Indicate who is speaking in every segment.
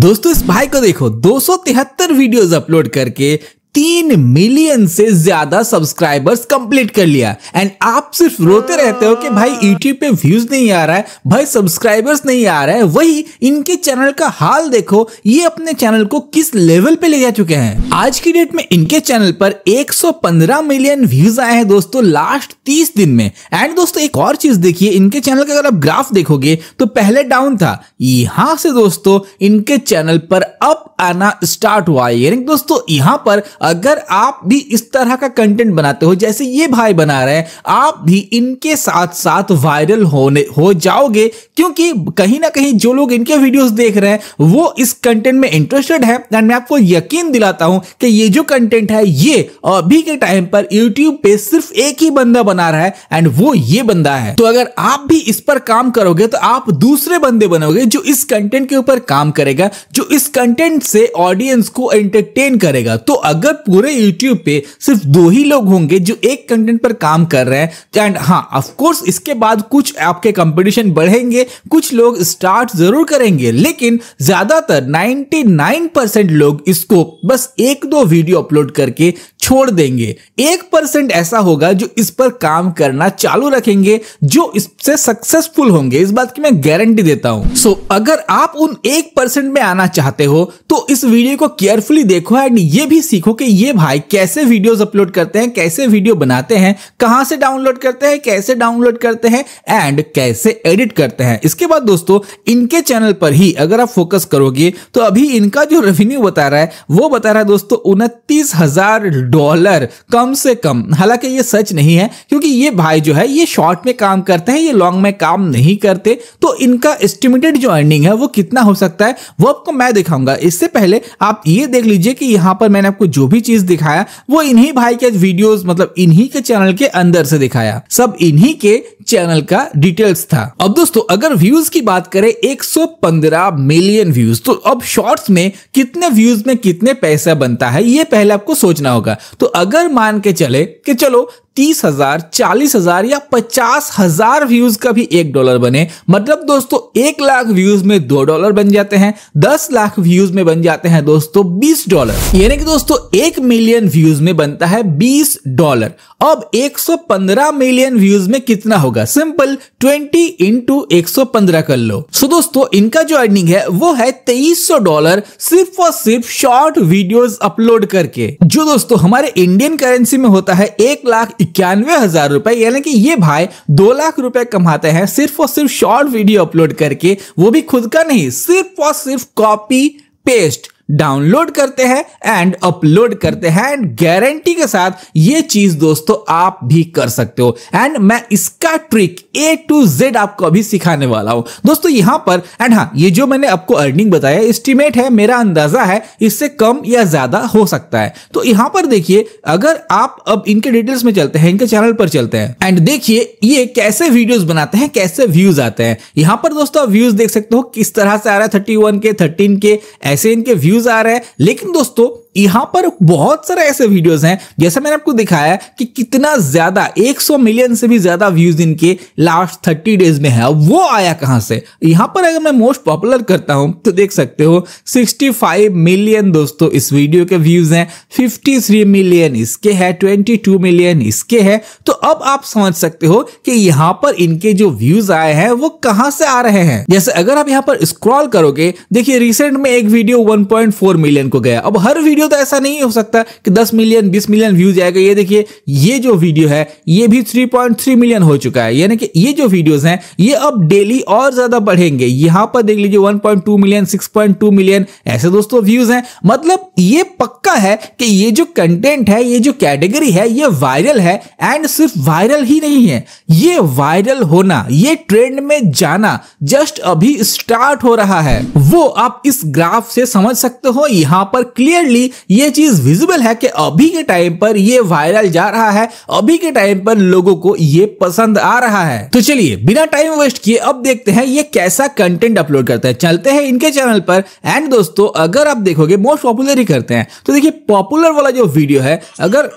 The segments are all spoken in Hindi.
Speaker 1: दोस्तों इस भाई को देखो दो वीडियोस अपलोड करके तीन मिलियन से ज्यादा सब्सक्राइबर्स कंप्लीट कर लिया एंड आप सिर्फ रोते रहते हो कि भाई यूट्यूब e पे व्यूज नहीं आ रहा है भाई सब्सक्राइबर्स नहीं आ रहा है वही इनके चैनल का हाल देखो ये अपने चैनल को किस लेवल पे ले जा चुके हैं आज की डेट में इनके चैनल पर 115 मिलियन व्यूज आए हैं दोस्तों लास्ट तीस दिन में एंड दोस्तों एक और चीज देखिए इनके चैनल का अगर आप ग्राफ देखोगे तो पहले डाउन था यहां से दोस्तों इनके चैनल पर अप आना स्टार्ट हुआ है दोस्तों यहां पर अगर आप भी इस तरह का कंटेंट बनाते हो जैसे ये भाई बना रहे हैं आप भी इनके साथ साथ वायरल होने हो जाओगे क्योंकि कहीं ना कहीं जो लोग इनके वीडियोस देख रहे हैं वो इस कंटेंट में इंटरेस्टेड है एंड मैं आपको यकीन दिलाता हूं कि ये जो कंटेंट है ये अभी के टाइम पर यूट्यूब पे सिर्फ एक ही बंदा बना रहा है एंड वो ये बंदा है तो अगर आप भी इस पर काम करोगे तो आप दूसरे बंदे बनोगे जो इस कंटेंट के ऊपर काम करेगा जो इस कंटेंट से ऑडियंस को एंटरटेन करेगा तो अगर अगर पूरे YouTube पे सिर्फ दो ही लोग होंगे जो एक कंटेंट पर काम कर रहे हैं एंड हाँ ऑफकोर्स इसके बाद कुछ आपके कंपटीशन बढ़ेंगे कुछ लोग स्टार्ट जरूर करेंगे लेकिन ज्यादातर 99% लोग इसको बस एक दो वीडियो अपलोड करके छोड़ देंगे एक परसेंट ऐसा होगा जो इस पर काम करना चालू रखेंगे जो इससे सक्सेसफुल होंगे इस बात की मैं गारंटी देता हूं सो so, अगर आप उन एक परसेंट में आना चाहते हो तो इस वीडियो को केयरफुली देखो एंड ये भी सीखो कि ये भाई कैसे वीडियोस अपलोड करते हैं कैसे वीडियो बनाते हैं कहां से डाउनलोड करते हैं कैसे डाउनलोड करते हैं एंड कैसे एडिट करते हैं इसके बाद दोस्तों इनके चैनल पर ही अगर आप फोकस करोगे तो अभी इनका जो रेवेन्यू बता रहा है वो बता रहा है दोस्तों उनतीस डॉलर कम से कम हालांकि ये सच नहीं है क्योंकि ये भाई जो है ये शॉर्ट में काम करते हैं ये लॉन्ग में काम नहीं करते तो इनका एस्टिमेटेड जो अर्निंग है वो कितना हो सकता है वो आपको मैं दिखाऊंगा इससे पहले आप ये देख लीजिए कि यहां पर मैंने आपको जो भी चीज दिखाया वो इन्हीं भाई के वीडियोस मतलब इन्हीं के चैनल के अंदर से दिखाया सब इन्हीं के चैनल का डिटेल्स था अब दोस्तों अगर व्यूज की बात करें 115 मिलियन व्यूज तो अब शॉर्ट्स में कितने व्यूज में कितने पैसा बनता है ये पहले आपको सोचना होगा तो अगर मान के चले कि चलो तीस हजार चालीस हजार या पचास हजार व्यूज का भी एक डॉलर बने मतलब दोस्तों एक लाख व्यूज में दो डॉलर बन जाते हैं दस लाख व्यूज में बन जाते हैं दोस्तों बीस डॉलर यानी कि दोस्तों एक मिलियन व्यूज में बनता है बीस डॉलर अब एक सौ पंद्रह मिलियन व्यूज में कितना होगा सिंपल ट्वेंटी इंटू एक सौ पंद्रह कर लो सो दोस्तों इनका जो अर्निंग है वो है तेईस सौ डॉलर सिर्फ और सिर्फ शॉर्ट वीडियोज अपलोड करके जो दोस्तों हमारे इंडियन करेंसी में होता है एक लाख इक्यानवे हजार रुपए यानी कि ये भाई दो लाख रुपए कमाते हैं सिर्फ और सिर्फ शॉर्ट वीडियो अपलोड करके वो भी खुद का नहीं सिर्फ और सिर्फ कॉपी पेस्ट डाउनलोड करते हैं एंड अपलोड करते हैं एंड गारंटी के साथ ये चीज दोस्तों आप भी कर सकते हो एंड मैं इसका ट्रिक ए टू जेड आपको अभी सिखाने वाला हूं दोस्तों यहां पर एंड हाँ ये जो मैंने आपको अर्निंग बताया एस्टिमेट है मेरा अंदाजा है इससे कम या ज्यादा हो सकता है तो यहां पर देखिए अगर आप अब इनके डिटेल्स में चलते हैं इनके चैनल पर चलते हैं एंड देखिए ये कैसे वीडियोज बनाते हैं कैसे व्यूज आते हैं यहां पर दोस्तों आप व्यूज देख सकते हो किस तरह से आ रहा है थर्टी वन के थर्टीन के ऐसे इनके व्यूज रिव्यूज आ रहे हैं लेकिन दोस्तों यहाँ पर बहुत सारे ऐसे वीडियोस हैं जैसे मैंने आपको दिखाया कि कितना ज्यादा 100 मिलियन से भी ज्यादा व्यूज इनके लास्ट 30 डेज में है वो आया कहां से यहां पर अगर मैं मोस्ट पॉपुलर करता हूं तो देख सकते हो 65 मिलियन दोस्तों इस वीडियो के व्यूज हैं 53 मिलियन इसके है 22 मिलियन इसके है तो अब आप समझ सकते हो कि यहां पर इनके जो व्यूज आए हैं वो कहां से आ रहे हैं जैसे अगर आप यहां पर स्क्रॉल करोगे देखिए रिसेंट में एक वीडियो वन मिलियन को गया अब हर वीडियो तो ऐसा नहीं हो सकता कि 10 मिलियन 20 मिलियन व्यूज आएगा ये देखिए ये जो वीडियो है ये भी 3.3 मिलियन हो चुका है यानी कि ये जो वीडियोस हैं ये अब डेली और ज्यादा बढ़ेंगे यहां पर देख लीजिए 1.2 मिलियन 6.2 मिलियन ऐसे दोस्तों व्यूज हैं मतलब ये पक्का है कि ये जो कंटेंट है ये जो कैटेगरी है ये वायरल है एंड सिर्फ वायरल ही नहीं है ये वायरल होना ये ट्रेंड में जाना जस्ट अभी स्टार्ट हो रहा है वो आप इस ग्राफ से समझ सकते हो यहां पर क्लियरली ये चीज विजिबल है कि अभी के टाइम पर ये वायरल जा रहा है अभी के टाइम पर लोगों को ये पसंद आ रहा है तो चलिए बिना टाइम वेस्ट किए अब देखते हैं ये कैसा कंटेंट अपलोड करता है चलते हैं इनके चैनल पर एंड दोस्तों अगर आप देखोगे मोस्ट पॉपुलर ही करते हैं तो देखिए पॉपुलर वाला जो वीडियो है अगर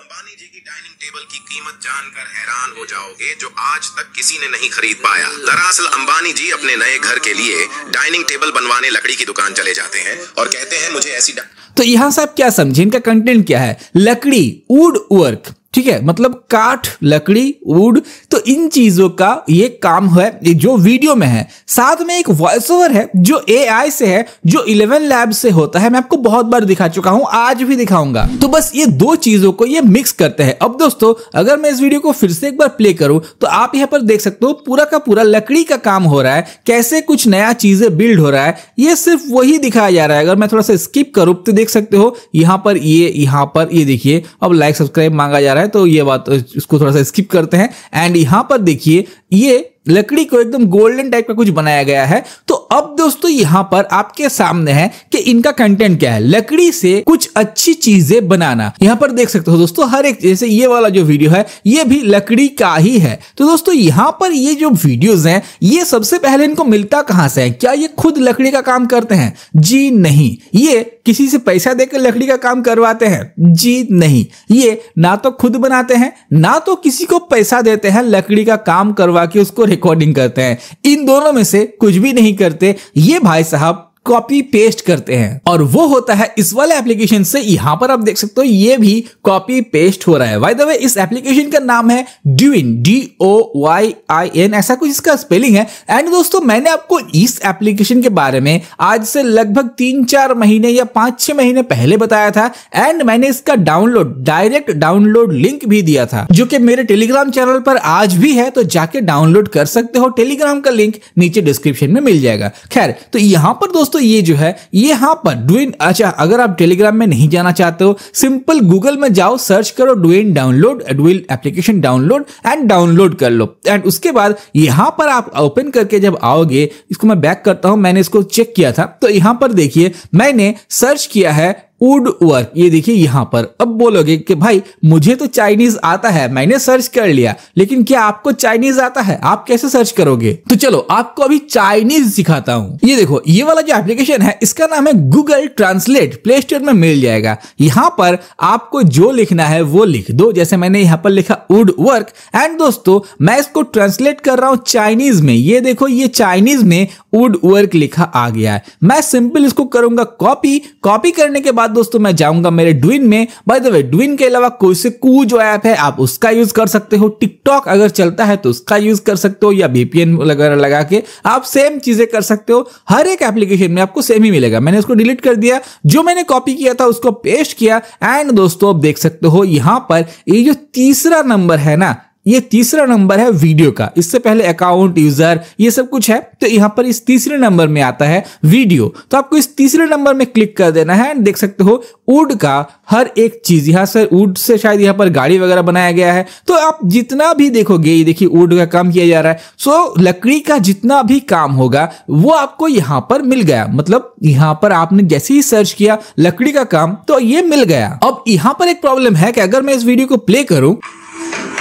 Speaker 1: टेबल की कीमत जानकर हैरान हो जाओगे जो आज तक किसी ने नहीं खरीद पाया दरअसल अंबानी जी अपने नए घर के लिए डाइनिंग टेबल बनवाने लकड़ी की दुकान चले जाते हैं और कहते हैं मुझे ऐसी डा... तो यहां से आप क्या समझे इनका कंटेंट क्या है लकड़ी वुड वर्क ठीक है मतलब काठ लकड़ी वुड तो इन चीजों का ये काम है जो वीडियो में है साथ में एक वॉइस ओवर है जो एआई से है जो इलेवन लैब से होता है मैं आपको बहुत बार दिखा चुका हूं आज भी दिखाऊंगा तो बस ये दो चीजों को ये मिक्स करते हैं अब दोस्तों अगर मैं इस वीडियो को फिर से एक बार प्ले करूं तो आप यहाँ पर देख सकते हो पूरा का पूरा लकड़ी का काम हो रहा है कैसे कुछ नया चीजें बिल्ड हो रहा है ये सिर्फ वही दिखाया जा रहा है अगर मैं थोड़ा सा स्किप करूं तो देख सकते हो यहाँ पर ये यहाँ पर ये देखिए अब लाइक सब्सक्राइब मांगा जा रहा है है तो ये बात इसको थोड़ा सा स्किप करते हैं एंड यहां पर देखिए ये लकड़ी को एकदम गोल्डन टाइप का कुछ बनाया गया है तो अब दोस्तों यहाँ पर आपके सामने है कि इनका कंटेंट क्या है लकड़ी से कुछ अच्छी चीजें बनाना यहाँ पर देख सकते हो दोस्तों हर एक जैसे ये वाला जो वीडियो है ये भी लकड़ी का ही है तो दोस्तों यहाँ पर ये जो वीडियोज हैं ये सबसे पहले इनको मिलता कहाँ से है क्या ये खुद लकड़ी का काम करते हैं जी नहीं ये किसी से पैसा देकर लकड़ी का काम करवाते हैं जी नहीं ये ना तो खुद बनाते हैं ना तो किसी को पैसा देते हैं लकड़ी का काम करवा के उसको रिकॉर्डिंग करते हैं इन दोनों में से कुछ भी नहीं करते ये भाई साहब कॉपी पेस्ट करते हैं और वो होता है इस वाले एप्लीकेशन से यहाँ पर आप देख सकते हो ये भी कॉपी पेस्ट हो रहा है बाय द वे इस एप्लीकेशन का नाम है Douyin D O Y I N ऐसा कुछ इसका स्पेलिंग है एंड दोस्तों मैंने आपको इस एप्लीकेशन के बारे में आज से लगभग तीन चार महीने या पांच छह महीने पहले बताया था एंड मैंने इसका डाउनलोड डायरेक्ट डाउनलोड लिंक भी दिया था जो कि मेरे टेलीग्राम चैनल पर आज भी है तो जाके डाउनलोड कर सकते हो टेलीग्राम का लिंक नीचे डिस्क्रिप्शन में मिल जाएगा खैर तो यहाँ पर दोस्तों दोस्तों ये जो है ये यहाँ पर डुइन अच्छा अगर आप टेलीग्राम में नहीं जाना चाहते हो सिंपल गूगल में जाओ सर्च करो Douyin download Douyin application download and download कर लो एंड उसके बाद यहाँ पर आप ओपन करके जब आओगे इसको मैं बैक करता हूं मैंने इसको चेक किया था तो यहाँ पर देखिए मैंने सर्च किया है वुड वर्क ये देखिए यहां पर अब बोलोगे कि भाई मुझे तो चाइनीज आता है मैंने सर्च कर लिया लेकिन क्या आपको चाइनीज आता है आप कैसे सर्च करोगे तो चलो आपको अभी चाइनीज सिखाता हूँ ये देखो ये वाला जो एप्लीकेशन है इसका नाम है गूगल ट्रांसलेट प्ले स्टोर में मिल जाएगा यहाँ पर आपको जो लिखना है वो लिख दो जैसे मैंने यहाँ पर लिखा वुड वर्क एंड दोस्तों मैं इसको ट्रांसलेट कर रहा हूँ चाइनीज में ये देखो ये चाइनीज में वुड वर्क लिखा आ गया है मैं सिंपल इसको करूंगा कॉपी कॉपी करने के बाद बाद दोस्तों मैं जाऊंगा मेरे डुइन में बाय द वे डुइन के अलावा कोई से कू जो ऐप है आप उसका यूज कर सकते हो टिकटॉक अगर चलता है तो उसका यूज कर सकते हो या बीपीएन वगैरह लगा के आप सेम चीजें कर सकते हो हर एक एप्लीकेशन में आपको सेम ही मिलेगा मैंने उसको डिलीट कर दिया जो मैंने कॉपी किया था उसको पेस्ट किया एंड दोस्तों आप देख सकते हो यहां पर ये जो तीसरा नंबर है ना ये तीसरा नंबर है वीडियो का इससे पहले अकाउंट यूजर ये सब कुछ है तो यहां पर इस तीसरे नंबर में आता है वीडियो तो आपको इस तीसरे नंबर में क्लिक कर देना है देख सकते हो उड का हर एक चीज यहां से उड़ से शायद यहाँ पर गाड़ी वगैरह बनाया गया है तो आप जितना भी देखोगे ये देखिए उड का काम किया जा रहा है सो लकड़ी का जितना भी काम होगा वो आपको यहां पर मिल गया मतलब यहां पर आपने जैसे ही सर्च किया लकड़ी का काम तो ये मिल गया अब यहां पर एक प्रॉब्लम है कि अगर मैं इस वीडियो को प्ले करूं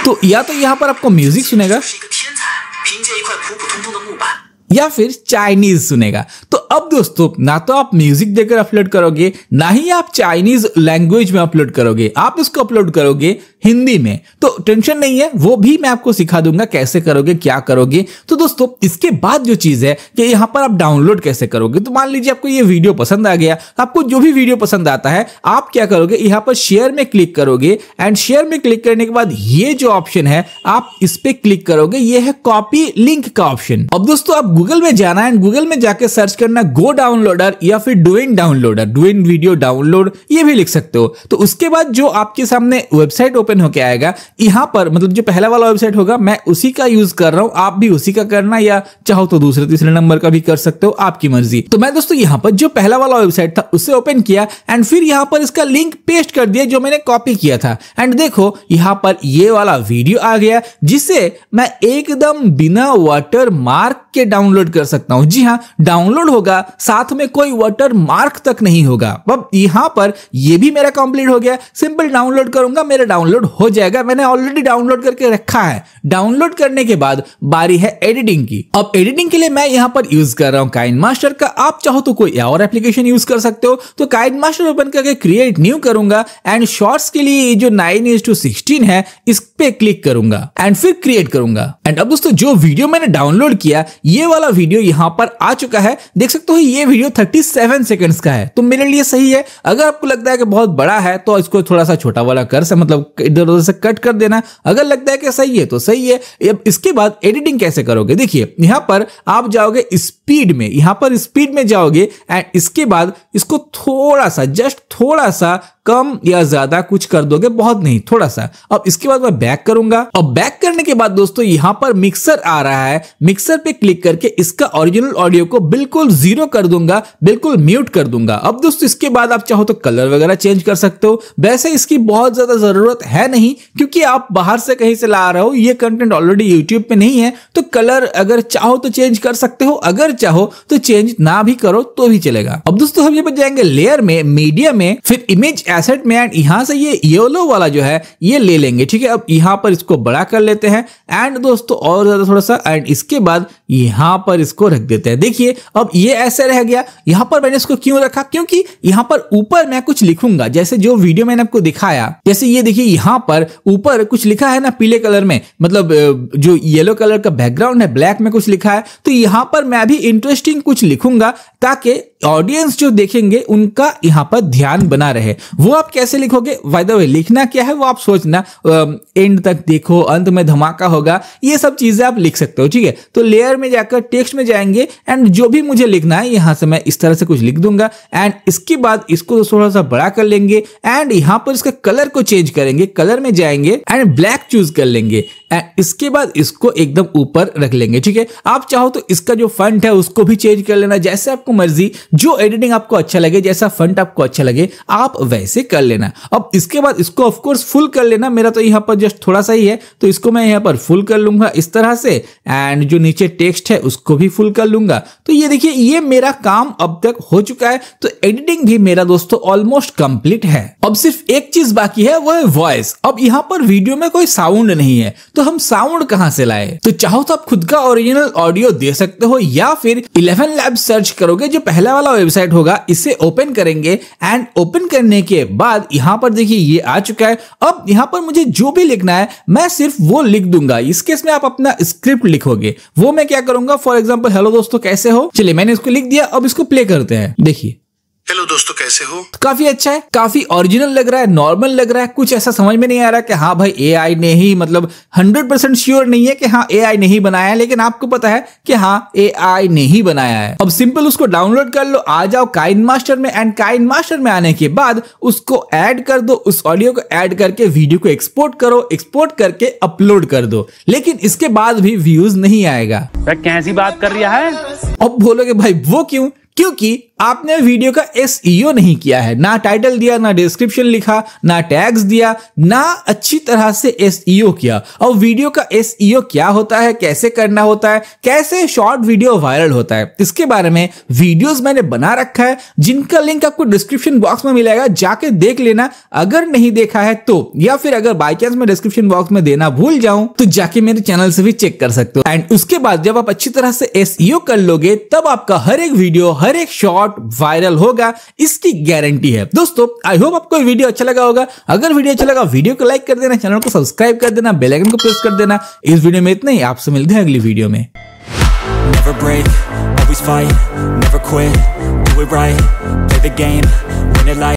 Speaker 1: तो या तो यहाँ पर आपको म्यूजिक सुनेगा या फिर चाइनीज सुनेगा तो अब दोस्तों ना तो आप म्यूजिक देकर अपलोड करोगे ना ही आप चाइनीज लैंग्वेज में अपलोड करोगे आप इसको अपलोड करोगे हिंदी में तो टेंशन नहीं है वो भी मैं आपको सिखा दूंगा कैसे करोगे क्या करोगे तो दोस्तों इसके बाद जो चीज है कि यहाँ पर आप डाउनलोड कैसे करोगे तो मान लीजिए आपको ये वीडियो पसंद आ गया आपको जो भी वीडियो पसंद आता है आप क्या करोगे यहाँ पर शेयर में क्लिक करोगे एंड शेयर में क्लिक करने के बाद ये जो ऑप्शन है आप इस पर क्लिक करोगे ये है कॉपी लिंक का ऑप्शन अब दोस्तों आप गूगल में जाना एंड गूगल में जाके सर्च करना गो डाउनलोडर या फिर Douyin downloader Douyin video download ये भी लिख सकते हो तो उसके बाद जो आपके सामने वेबसाइट ओपन होके आएगा यहां पर मतलब जो पहला वाला वेबसाइट होगा मैं उसी का यूज कर रहा हूं आप भी उसी का करना या चाहो तो दूसरे तीसरे नंबर का भी कर सकते हो आपकी मर्जी तो मैं दोस्तों यहां पर जो पहला वाला वेबसाइट था उसे ओपन किया एंड फिर यहां पर इसका लिंक पेस्ट कर दिया जो मैंने कॉपी किया था एंड देखो यहां पर ये वाला वीडियो आ गया जिसे मैं एकदम बिना वाटर मार्क के डाउन डाउनलोड कर सकता हूं जी हाँ डाउनलोड होगा साथ में कोई वाटर मार्क तक नहीं होगा अब यहाँ पर यह भी मेरा कंप्लीट हो गया सिंपल डाउनलोड करूंगा मेरा डाउनलोड हो जाएगा मैंने ऑलरेडी डाउनलोड करके रखा है डाउनलोड करने के बाद बारी है एडिटिंग की अब एडिटिंग के लिए मैं यहाँ पर यूज कर रहा हूँ काइन मास्टर का आप चाहो तो कोई और एप्लीकेशन यूज कर सकते हो तो काइन मास्टर ओपन करके क्रिएट न्यू करूंगा एंड शॉर्ट्स के लिए जो नाइन इज टू सिक्सटीन है इस पे क्लिक करूंगा एंड फिर क्रिएट करूंगा एंड अब दोस्तों जो वीडियो मैंने डाउनलोड किया ये वाला वाला वीडियो यहाँ पर आ चुका है देख सकते हो ये वीडियो 37 सेकंड्स का है तो मेरे लिए सही है अगर आपको लगता है कि बहुत बड़ा है तो इसको थोड़ा सा छोटा वाला कर से मतलब इधर उधर से कट कर देना अगर लगता है कि सही है तो सही है अब इसके बाद एडिटिंग कैसे करोगे देखिए यहाँ पर आप जाओगे स्पीड में यहाँ पर स्पीड में जाओगे एंड इसके बाद इसको थोड़ा सा जस्ट थोड़ा सा कम या ज्यादा कुछ कर दोगे बहुत नहीं थोड़ा सा अब इसके बाद मैं बैक करूंगा अब बैक करने के बाद दोस्तों यहां पर मिक्सर आ रहा है मिक्सर पे क्लिक करके इसका ओरिजिनल ऑडियो को बिल्कुल जीरो कर दूंगा बिल्कुल म्यूट कर दूंगा अब दोस्तों इसके बाद आप चाहो तो कलर वगैरह चेंज कर सकते हो वैसे इसकी बहुत ज्यादा जरूरत है नहीं क्योंकि आप बाहर से कहीं से ला रहे हो ये कंटेंट ऑलरेडी यूट्यूब पे नहीं है तो कलर अगर चाहो तो चेंज कर सकते हो अगर चाहो तो चेंज ना भी करो तो भी चलेगा अब दोस्तों हम ये बच जाएंगे लेयर में मीडिया में फिर इमेज एसेट में एंड यहाँ से ये येलो वाला जो है ये ले लेंगे ठीक है अब यहाँ पर इसको बड़ा कर लेते हैं एंड दोस्तों और ज्यादा थोड़ा सा एंड इसके बाद यहाँ यहां पर इसको रख देते हैं देखिए अब ये ऐसे रह गया यहां पर मैंने इसको क्यों रखा क्योंकि यहां पर ऊपर मैं कुछ लिखूंगा जैसे जो वीडियो मैंने आपको दिखाया जैसे ये देखिए यहां पर ऊपर कुछ लिखा है ना पीले कलर में मतलब जो येलो कलर का बैकग्राउंड है ब्लैक में कुछ लिखा है तो यहां पर मैं भी इंटरेस्टिंग कुछ लिखूंगा ताकि ऑडियंस जो देखेंगे उनका यहां पर ध्यान बना रहे वो आप कैसे लिखोगे वाई लिखना क्या है वो आप सोचना एंड तक देखो अंत में धमाका होगा ये सब चीजें आप लिख सकते हो ठीक है तो लेयर में जाकर टेक्स्ट में जाएंगे एंड जो भी मुझे लिखना है यहां से मैं इस तरह से कुछ लिख दूंगा एंड इसके बाद इसको तो थोड़ा सा बड़ा कर लेंगे एंड यहां पर इसका कलर को चेंज करेंगे कलर में जाएंगे एंड ब्लैक चूज कर लेंगे एंड इसके बाद इसको एकदम ऊपर रख लेंगे ठीक है आप चाहो तो इसका जो फंट है उसको भी चेंज कर लेना जैसे आपको मर्जी जो एडिटिंग आपको अच्छा लगे जैसा फंट आपको अच्छा लगे आप वैसे कर लेना अब इसके बाद इसको ऑफकोर्स फुल कर लेना मेरा तो यहां पर जस्ट थोड़ा सा ही है तो इसको मैं यहां पर फुल कर लूंगा इस तरह से एंड जो नीचे टेक्स्ट है उसको भी फुल कर लूंगा तो ये देखिए ये मेरा काम अब तक हो चुका है तो एडिटिंग भी मेरा दोस्तों ऑलमोस्ट कंप्लीट है अब सिर्फ एक चीज बाकी है वो है वॉइस अब यहाँ पर वीडियो में कोई साउंड नहीं है तो हम साउंड कहाँ से लाए तो चाहो तो आप खुद का ओरिजिनल ऑडियो दे सकते हो या फिर इलेवन लैब सर्च करोगे जो पहला वाला वेबसाइट होगा इसे ओपन करेंगे एंड ओपन करने के बाद यहाँ पर देखिए ये आ चुका है अब यहाँ पर मुझे जो भी लिखना है मैं सिर्फ वो लिख दूंगा इस केस में आप अपना स्क्रिप्ट लिखोगे वो मैं क्या करूंगा फॉर एग्जाम्पल हेलो दोस्तों कैसे हो चलिए मैंने इसको लिख दिया अब इसको प्ले करते हैं देखिए हेलो दोस्तों कैसे हो काफी अच्छा है काफी ओरिजिनल लग रहा है नॉर्मल लग रहा है कुछ ऐसा समझ में नहीं आ रहा कि हाँ भाई एआई ने ही मतलब हंड्रेड परसेंट श्योर नहीं है कि हाँ एआई ने ही बनाया है लेकिन आपको पता है कि हाँ एआई ने ही बनाया है अब सिंपल उसको डाउनलोड कर लो आ जाओ काइन मास्टर में एंड काइन मास्टर में आने के बाद उसको एड कर दो उस ऑडियो को एड करके वीडियो को एक्सपोर्ट करो एक्सपोर्ट करके अपलोड कर दो लेकिन इसके बाद भी व्यूज नहीं आएगा कैसी बात कर रहा है अब बोलोगे भाई वो क्यों क्योंकि आपने वीडियो का एस e नहीं किया है ना टाइटल दिया ना डिस्क्रिप्शन लिखा ना टैग्स दिया ना अच्छी तरह से एस e किया और वीडियो का एस e क्या होता है कैसे करना होता है कैसे शॉर्ट वीडियो वायरल होता है इसके बारे में वीडियोस मैंने बना रखा है जिनका लिंक आपको डिस्क्रिप्शन बॉक्स में मिलेगा जाके देख लेना अगर नहीं देखा है तो या फिर अगर बाई चांस में डिस्क्रिप्शन बॉक्स में देना भूल जाऊं तो जाके मेरे चैनल से भी चेक कर सकते हो एंड उसके बाद जब आप अच्छी तरह से एस कर लोगे तब आपका हर एक वीडियो हर एक शॉर्ट शॉर्ट वायरल होगा इसकी गारंटी है दोस्तों आई होप आपको वीडियो अच्छा लगा होगा अगर वीडियो अच्छा लगा वीडियो को लाइक कर देना चैनल को सब्सक्राइब कर देना बेलाइकन को प्रेस कर देना इस वीडियो में इतना ही आपसे मिलते हैं अगली वीडियो में Never break, always fight, never quit, do it right, play the game, win it like